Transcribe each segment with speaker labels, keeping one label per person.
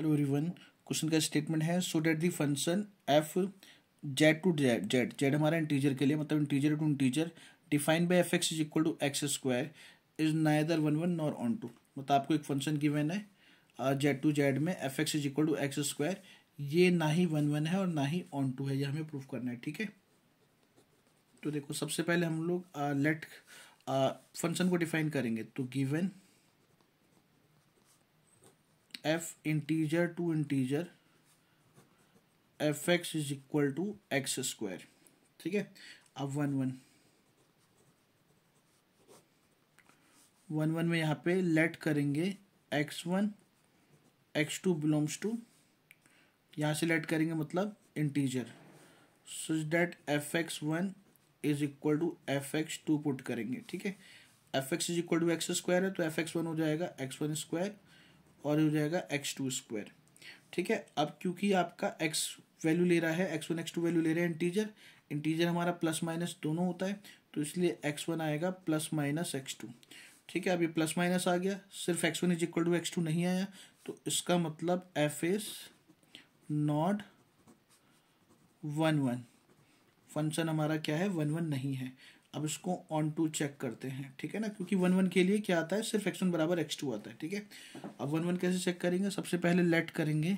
Speaker 1: hello everyone question का statement है so that the function F Z to Z Z Z हमारा integer के लिए मतलब integer to integer define by F X is equal to X square is neither one one nor onto मतलब आपको एक function given है Z to Z में F X is equal to X square ये ना ही one one है और ना ही ऑन टू है ये हमें प्रूफ करना है ठीक है तो देखो सबसे पहले हम लोग लेट uh, फंक्शन uh, को डिफाइन करेंगे तो given F integer to integer F X is equal to X square ठीक है अब वन वन वन वन में यहाँ पे लेट करेंगे X one X two belongs to यहाँ से लेट करेंगे मतलब integer so that F X one is equal to F X two put करेंगे ठीक है F X is equal to X square है तो एफ एक्स वन हो जाएगा एक्स वन स्क्वायर और हो जाएगा एक्स टू स्क्वायर ठीक है अब क्योंकि आपका एक्स वैल्यू ले रहा है X one X two value ले रहे हैं इंटीजर इंटीजर हमारा प्लस माइनस दोनों होता है तो इसलिए एक्स वन आएगा प्लस माइनस एक्स टू ठीक है अब ये प्लस माइनस आ गया सिर्फ X one is equal to X two नहीं आया तो इसका मतलब F is not one one function हमारा क्या है वन वन नहीं है अब इसको ऑन टू चेक करते हैं ठीक है ना क्योंकि वन वन के लिए क्या आता है सिर्फ एक्स वन बराबर एक्स टू आता है ठीक है अब वन वन कैसे चेक करेंगे सबसे पहले लेट करेंगे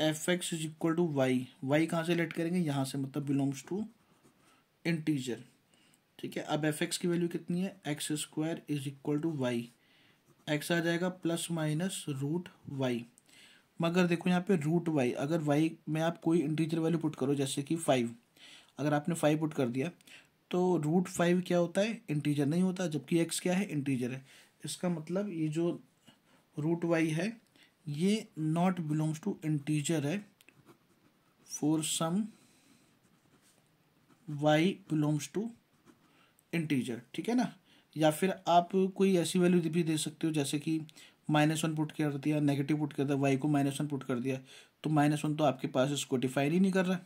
Speaker 1: F X is equal to Y Y कहाँ से लेट करेंगे यहाँ से मतलब बिलोंग्स टू इंटीजर ठीक है अब एफ एक्स की वैल्यू कितनी है X square is equal to Y X आ जाएगा प्लस माइनस रूट वाई मगर देखो यहाँ पे रूट वाई अगर वाई में आप कोई इंटीजर वैल्यू पुट करो जैसे कि फाइव अगर आपने फाइव पुट कर दिया तो रूट फाइव क्या होता है इंटीजर नहीं होता जबकि एक्स क्या है इंटीजर है इसका मतलब ये जो रूट वाई है ये नॉट बिलोंग्स टू इंटीजर है for some Y belongs to integer ठीक है ना या फिर आप कोई ऐसी वैल्यू भी दे सकते हो जैसे कि माइनस वन पुट कर दिया नेगेटिव पुट कर दिया वाई को माइनस वन पुट कर दिया तो माइनस वन तो आपके पास इसको डिफाइन ही नहीं कर रहा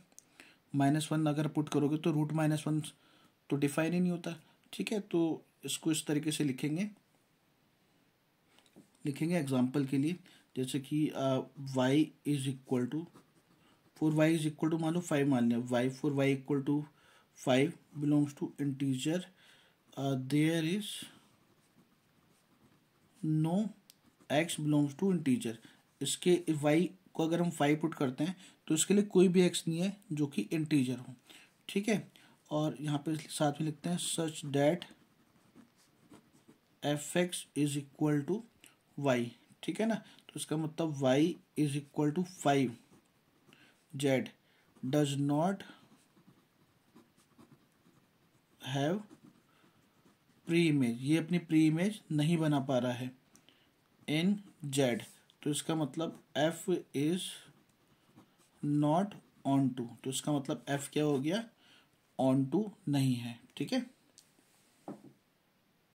Speaker 1: माइनस वन अगर पुट करोगे तो रूट माइनस वन तो डिफाइन ही नहीं होता ठीक है तो इसको इस तरीके से लिखेंगे लिखेंगे एग्जाम्पल के लिए जैसे कि Y is equal to four Y is equal to मान लो फाइव मान लिया Y four Y equal to five belongs to integer there is no X belongs to integer इसके वाई को अगर हम फाइव पुट करते हैं तो इसके लिए कोई भी एक्स नहीं है जो कि इंटीजर हो ठीक है और यहाँ पे साथ में लिखते हैं such that F X is equal to Y ठीक है ना तो इसका मतलब Y is equal to five Z does not have pre image ये अपनी प्री इमेज नहीं बना पा रहा है इन जेड तो इसका मतलब F is not onto तो इसका मतलब एफ क्या हो गया ऑन टू नहीं है ठीक है